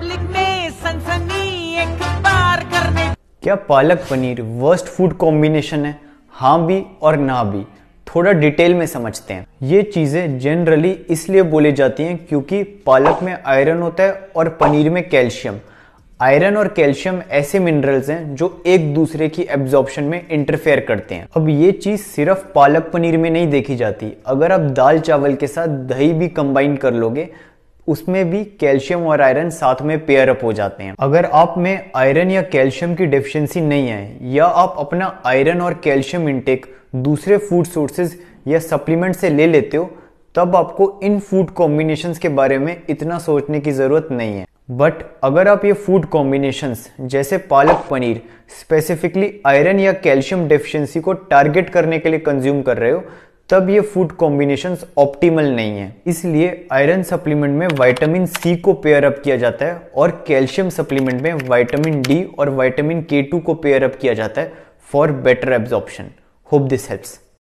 public में सनसनी एक बार करने क्या पालक पनीर वर्स्ट फूड कॉम्बिनेशन है हाँ भी और ना भी थोड़ा डिटेल में समझते हैं ये चीज़ें जनरली इसलिए बोली जाती हैं क्योंकि पालक में आयरन होता है और पनीर में कैल्शियम आयरन और कैल्शियम ऐसे मिनरल्स हैं जो एक दूसरे की एब्जॉर्प्शन में इंटरफेयर करते हैं अब ये चीज़ सिर्फ पालक पनीर में नहीं देखी जाती अगर आप दाल चावल के साथ दही भी कंबाइन कर लोगे उसमें भी कैल्शियम और आयरन साथ में पेयर अप हो जाते हैं अगर आप में आयरन या कैल्शियम की डिफिशियंसी नहीं है या आप अपना आयरन और कैल्शियम इंटेक दूसरे फूड सोर्सेज या सप्लीमेंट से ले लेते हो तब आपको इन फूड कॉम्बिनेशंस के बारे में इतना सोचने की ज़रूरत नहीं है बट अगर आप ये फूड कॉम्बिनेशंस जैसे पालक पनीर स्पेसिफिकली आयरन या कैल्शियम डिफिशियंसी को टारगेट करने के लिए कंज्यूम कर रहे हो तब ये फूड कॉम्बिनेशन ऑप्टिमल नहीं है इसलिए आयरन सप्लीमेंट में वाइटामिन सी को पेयर अप किया जाता है और कैल्शियम सप्लीमेंट में वाइटामिन डी और वाइटामिन के टू को पेयर अप किया जाता है for better absorption hope this helps